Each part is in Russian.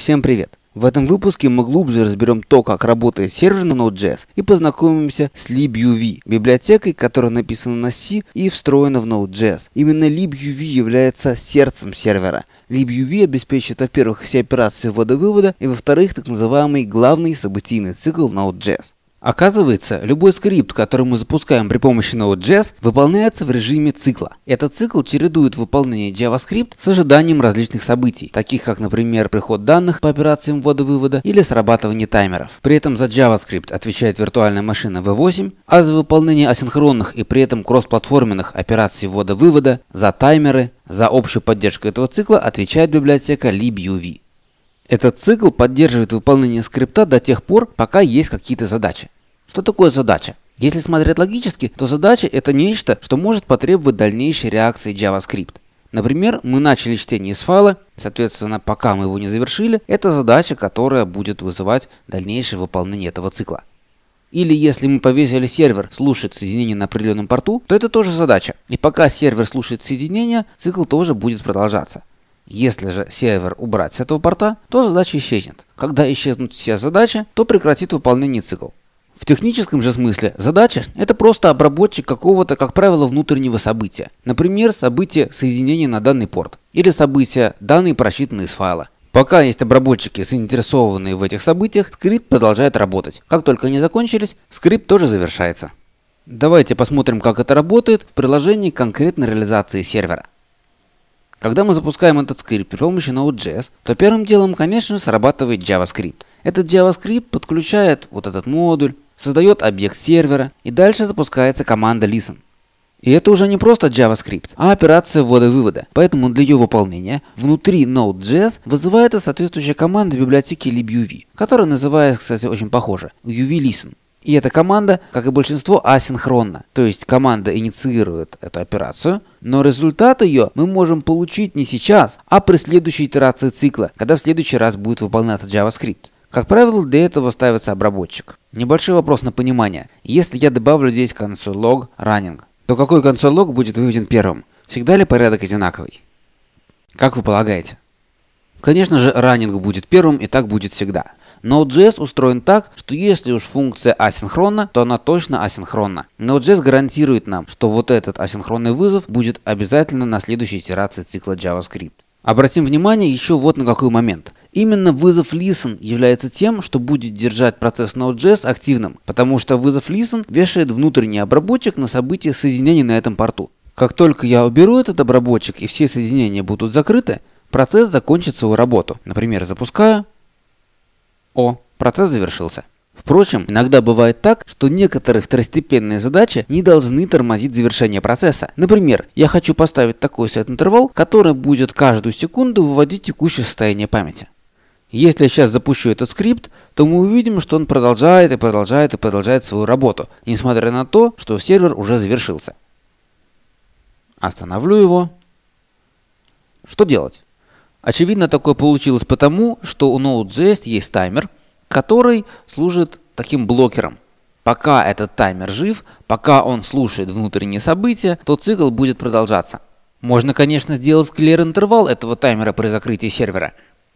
Всем привет! В этом выпуске мы глубже разберем то, как работает сервер на Node.js и познакомимся с libuv, библиотекой, которая написана на C и встроена в Node.js. Именно libuv является сердцем сервера. LibUV обеспечивает, во-первых, все операции ввода-вывода и, во-вторых, так называемый главный событийный цикл Node.js. Оказывается, любой скрипт, который мы запускаем при помощи Node.js, выполняется в режиме цикла. Этот цикл чередует выполнение JavaScript с ожиданием различных событий, таких как, например, приход данных по операциям ввода-вывода или срабатывание таймеров. При этом за JavaScript отвечает виртуальная машина V8, а за выполнение асинхронных и при этом кроссплатформенных операций ввода-вывода, за таймеры, за общую поддержку этого цикла отвечает библиотека libuv. Этот цикл поддерживает выполнение скрипта до тех пор, пока есть какие-то задачи. Что такое задача? Если смотреть логически, то задача это нечто, что может потребовать дальнейшей реакции JavaScript. Например, мы начали чтение из файла, соответственно, пока мы его не завершили, это задача, которая будет вызывать дальнейшее выполнение этого цикла. Или если мы повесили сервер слушать соединение на определенном порту, то это тоже задача. И пока сервер слушает соединение, цикл тоже будет продолжаться. Если же сервер убрать с этого порта, то задача исчезнет. Когда исчезнут все задачи, то прекратит выполнение цикл. В техническом же смысле задача – это просто обработчик какого-то, как правило, внутреннего события. Например, событие соединения на данный порт или события данные просчитанные из файла. Пока есть обработчики, заинтересованные в этих событиях, скрипт продолжает работать. Как только они закончились, скрипт тоже завершается. Давайте посмотрим, как это работает в приложении конкретной реализации сервера. Когда мы запускаем этот скрипт при помощи Node.js, то первым делом, конечно, срабатывает JavaScript. Этот JavaScript подключает вот этот модуль, создает объект сервера и дальше запускается команда listen. И это уже не просто JavaScript, а операция ввода-вывода. Поэтому для ее выполнения внутри Node.js вызывается соответствующая команда библиотеки libuv, которая называется, кстати, очень похоже, uv_listen. И эта команда, как и большинство, асинхронна. То есть команда инициирует эту операцию, но результат ее мы можем получить не сейчас, а при следующей итерации цикла, когда в следующий раз будет выполняться JavaScript. Как правило, для этого ставится обработчик. Небольшой вопрос на понимание. Если я добавлю здесь консоль log running, то какой консоль log будет выведен первым? Всегда ли порядок одинаковый? Как вы полагаете? Конечно же, running будет первым и так будет всегда. Node.js устроен так, что если уж функция асинхронна, то она точно асинхронна. Node.js гарантирует нам, что вот этот асинхронный вызов будет обязательно на следующей итерации цикла JavaScript. Обратим внимание еще вот на какой момент. Именно вызов listen является тем, что будет держать процесс Node.js активным, потому что вызов listen вешает внутренний обработчик на событие соединения на этом порту. Как только я уберу этот обработчик и все соединения будут закрыты, процесс закончит свою работу. Например, запускаю о, процесс завершился. Впрочем, иногда бывает так, что некоторые второстепенные задачи не должны тормозить завершение процесса. Например, я хочу поставить такой сет-интервал, который будет каждую секунду выводить текущее состояние памяти. Если я сейчас запущу этот скрипт, то мы увидим, что он продолжает и продолжает и продолжает свою работу, несмотря на то, что сервер уже завершился. Остановлю его. Что делать? Очевидно, такое получилось потому, что у Node.js есть таймер, который служит таким блокером. Пока этот таймер жив, пока он слушает внутренние события, то цикл будет продолжаться. Можно, конечно, сделать клер-интервал этого таймера при закрытии сервера.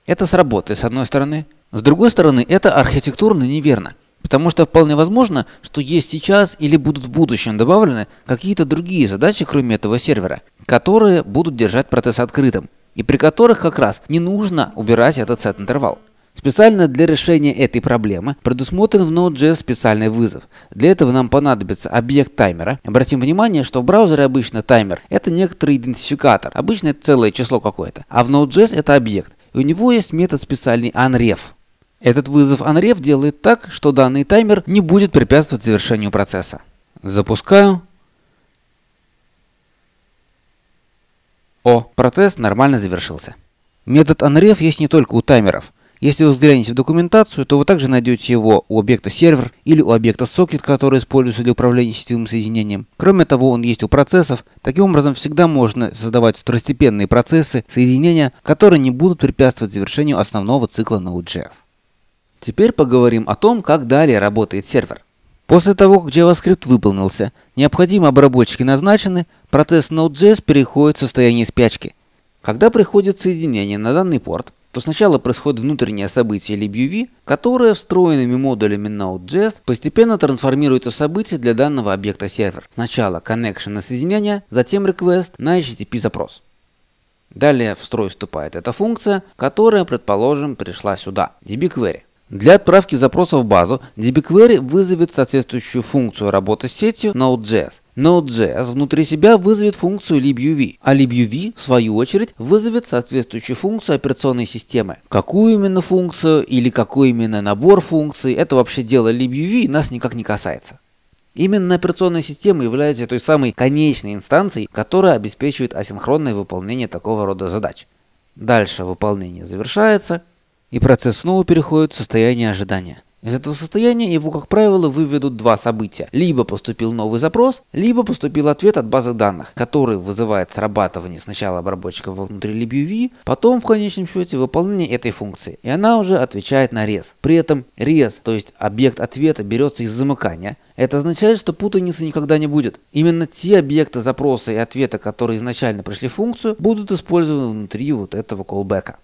Это сработает с одной стороны. С другой стороны, это архитектурно неверно. Потому что вполне возможно, что есть сейчас или будут в будущем добавлены какие-то другие задачи, кроме этого сервера, которые будут держать процесс открытым и при которых как раз не нужно убирать этот сет-интервал. Специально для решения этой проблемы предусмотрен в Node.js специальный вызов. Для этого нам понадобится объект таймера. Обратим внимание, что в браузере обычно таймер – это некоторый идентификатор. Обычно это целое число какое-то. А в Node.js это объект. И у него есть метод специальный unref. Этот вызов unref делает так, что данный таймер не будет препятствовать завершению процесса. Запускаю. О, протест нормально завершился. Метод Unref есть не только у таймеров. Если вы взглянете в документацию, то вы также найдете его у объекта сервер или у объекта сокет, который используется для управления сетевым соединением. Кроме того, он есть у процессов. Таким образом, всегда можно создавать второстепенные процессы, соединения, которые не будут препятствовать завершению основного цикла Node.js. Теперь поговорим о том, как далее работает сервер. После того, как JavaScript выполнился, необходимые обработчики назначены, процесс Node.js переходит в состояние спячки. Когда приходит соединение на данный порт, то сначала происходит внутреннее событие LibUV, которое встроенными модулями Node.js постепенно трансформируется в событие для данного объекта сервер. Сначала connection на соединение, затем request на HTTP запрос. Далее в строй вступает эта функция, которая, предположим, пришла сюда, dbquery. Для отправки запроса в базу DBQuery вызовет соответствующую функцию работы с сетью Node.js. Node.js внутри себя вызовет функцию libuv, а libuv в свою очередь вызовет соответствующую функцию операционной системы. Какую именно функцию или какой именно набор функций, это вообще дело libuv нас никак не касается. Именно операционная система является той самой конечной инстанцией, которая обеспечивает асинхронное выполнение такого рода задач. Дальше выполнение завершается, и процесс снова переходит в состояние ожидания. Из этого состояния его, как правило, выведут два события. Либо поступил новый запрос, либо поступил ответ от базы данных, который вызывает срабатывание сначала обработчика внутри LibUV, потом в конечном счете выполнение этой функции. И она уже отвечает на рез. При этом рез, то есть объект ответа, берется из замыкания. Это означает, что путаницы никогда не будет. Именно те объекты запроса и ответа, которые изначально пришли в функцию, будут использованы внутри вот этого колбека.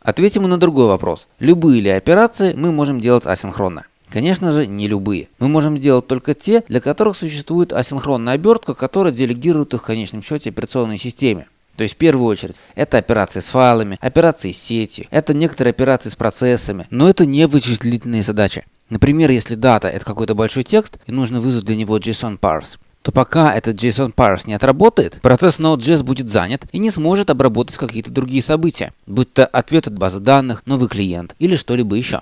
Ответим и на другой вопрос. Любые ли операции мы можем делать асинхронно? Конечно же, не любые. Мы можем делать только те, для которых существует асинхронная обертка, которая делегирует их в конечном счете операционной системе. То есть в первую очередь это операции с файлами, операции с сетью, это некоторые операции с процессами, но это не вычислительные задачи. Например, если дата это какой-то большой текст и нужно вызвать для него JSON parse что пока этот JSON parse не отработает, процесс Node.js будет занят и не сможет обработать какие-то другие события, будь то ответ от базы данных, новый клиент или что-либо еще.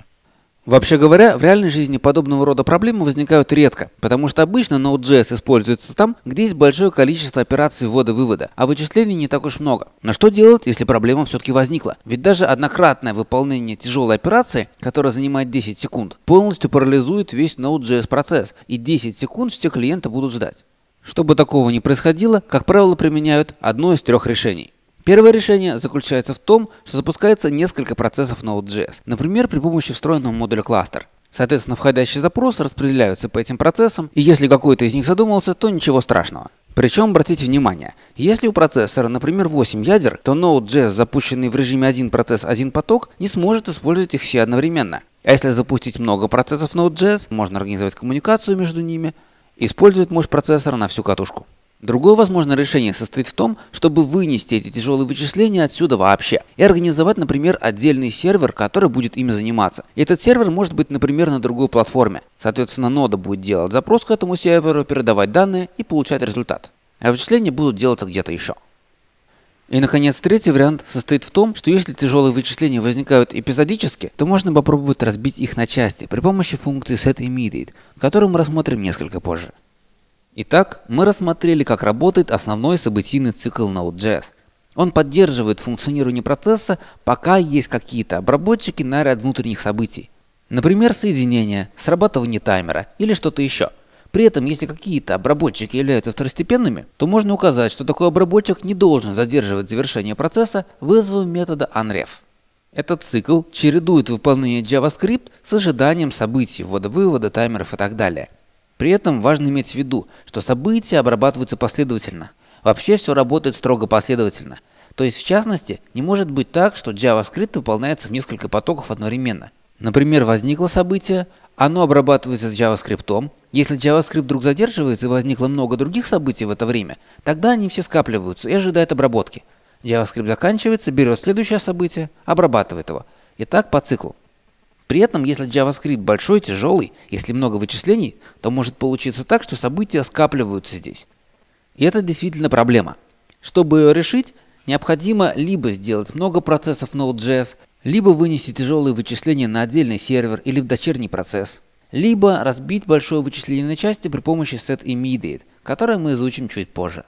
Вообще говоря, в реальной жизни подобного рода проблемы возникают редко, потому что обычно Node.js используется там, где есть большое количество операций ввода-вывода, а вычислений не так уж много. Но что делать, если проблема все-таки возникла? Ведь даже однократное выполнение тяжелой операции, которая занимает 10 секунд, полностью парализует весь Node.js процесс, и 10 секунд все клиенты будут ждать. Чтобы такого не происходило, как правило, применяют одно из трех решений. Первое решение заключается в том, что запускается несколько процессов Node.js, например, при помощи встроенного модуля кластер. Соответственно, входящий запрос распределяются по этим процессам, и если какой-то из них задумался, то ничего страшного. Причем, обратите внимание, если у процессора, например, 8 ядер, то Node.js, запущенный в режиме один процесс, один поток, не сможет использовать их все одновременно. А если запустить много процессов Node.js, можно организовать коммуникацию между ними, Использует мощь процессора на всю катушку. Другое возможное решение состоит в том, чтобы вынести эти тяжелые вычисления отсюда вообще и организовать, например, отдельный сервер, который будет ими заниматься. И этот сервер может быть, например, на другой платформе. Соответственно, нода будет делать запрос к этому серверу, передавать данные и получать результат. А вычисления будут делаться где-то еще. И, наконец, третий вариант состоит в том, что если тяжелые вычисления возникают эпизодически, то можно попробовать разбить их на части при помощи функции setImmediate, которую мы рассмотрим несколько позже. Итак, мы рассмотрели, как работает основной событийный цикл Node.js. Он поддерживает функционирование процесса, пока есть какие-то обработчики на ряд внутренних событий. Например, соединение, срабатывание таймера или что-то еще – при этом, если какие-то обработчики являются второстепенными, то можно указать, что такой обработчик не должен задерживать завершение процесса вызовом метода unref. Этот цикл чередует выполнение JavaScript с ожиданием событий, ввода-вывода, таймеров и так далее. При этом важно иметь в виду, что события обрабатываются последовательно. Вообще все работает строго последовательно. То есть в частности, не может быть так, что JavaScript выполняется в несколько потоков одновременно. Например, возникло событие, оно обрабатывается с JavaScript, если JavaScript вдруг задерживается и возникло много других событий в это время, тогда они все скапливаются и ожидают обработки. JavaScript заканчивается, берет следующее событие, обрабатывает его. И так по циклу. При этом, если JavaScript большой, тяжелый, если много вычислений, то может получиться так, что события скапливаются здесь. И это действительно проблема. Чтобы ее решить, необходимо либо сделать много процессов Node.js, либо вынести тяжелые вычисления на отдельный сервер или в дочерний процесс, либо разбить большое вычисление на части при помощи set immediate, которое мы изучим чуть позже.